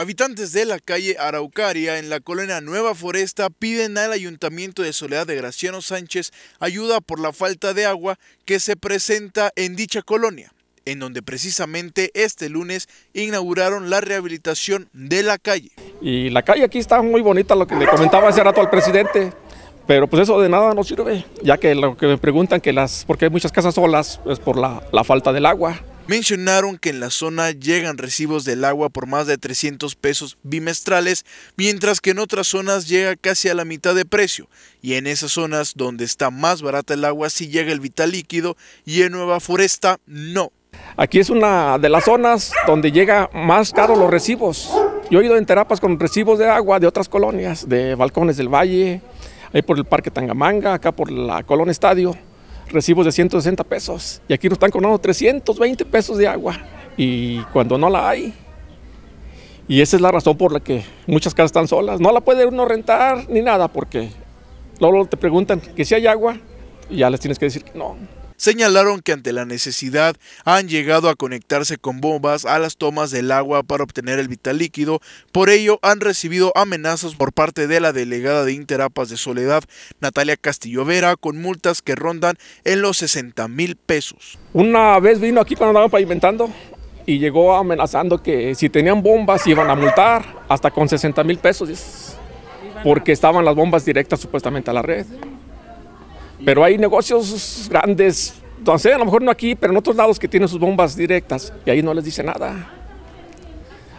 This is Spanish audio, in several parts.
Habitantes de la calle Araucaria en la colonia Nueva Foresta piden al Ayuntamiento de Soledad de Graciano Sánchez ayuda por la falta de agua que se presenta en dicha colonia, en donde precisamente este lunes inauguraron la rehabilitación de la calle. Y la calle aquí está muy bonita, lo que le comentaba hace rato al presidente, pero pues eso de nada no sirve, ya que lo que me preguntan que las, porque hay muchas casas solas, es por la, la falta del agua. Mencionaron que en la zona llegan recibos del agua por más de 300 pesos bimestrales, mientras que en otras zonas llega casi a la mitad de precio, y en esas zonas donde está más barata el agua sí llega el vital líquido y en Nueva Foresta no. Aquí es una de las zonas donde llega más caro los recibos. Yo he ido en terapas con recibos de agua de otras colonias, de Balcones del Valle, ahí por el Parque Tangamanga, acá por la Colón Estadio recibos de 160 pesos y aquí nos están cobrando 320 pesos de agua y cuando no la hay. Y esa es la razón por la que muchas casas están solas. No la puede uno rentar ni nada porque luego te preguntan que si hay agua y ya les tienes que decir que no señalaron que ante la necesidad han llegado a conectarse con bombas a las tomas del agua para obtener el vital líquido, por ello han recibido amenazas por parte de la delegada de Interapas de Soledad, Natalia Castillo Vera, con multas que rondan en los 60 mil pesos. Una vez vino aquí cuando andaba pavimentando y llegó amenazando que si tenían bombas iban a multar hasta con 60 mil pesos porque estaban las bombas directas supuestamente a la red. Pero hay negocios grandes, entonces a lo mejor no aquí, pero en otros lados que tienen sus bombas directas y ahí no les dice nada.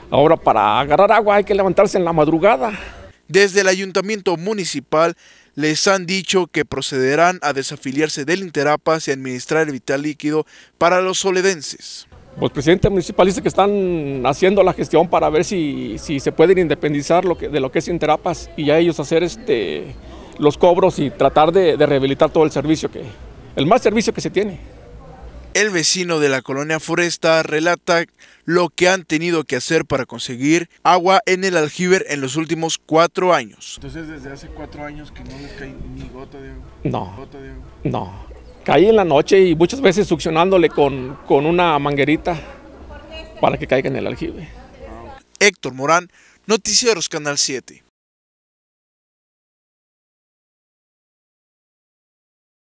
Ahora para agarrar agua hay que levantarse en la madrugada. Desde el ayuntamiento municipal les han dicho que procederán a desafiliarse del Interapas y administrar el vital líquido para los soledenses. Pues presidente municipal dice que están haciendo la gestión para ver si, si se pueden independizar de lo que es Interapas y ya ellos hacer este los cobros y tratar de, rehabilitar todo el servicio, que el más servicio que se tiene. El vecino de la colonia Foresta relata lo que han tenido que hacer para conseguir agua en el aljiber en los últimos cuatro años. Entonces, desde hace cuatro años que no les cae ni gota de agua. No. Gota Cae en la noche y muchas veces succionándole con, con una manguerita para que caiga en el aljibe. Héctor Morán, Noticieros Canal 7.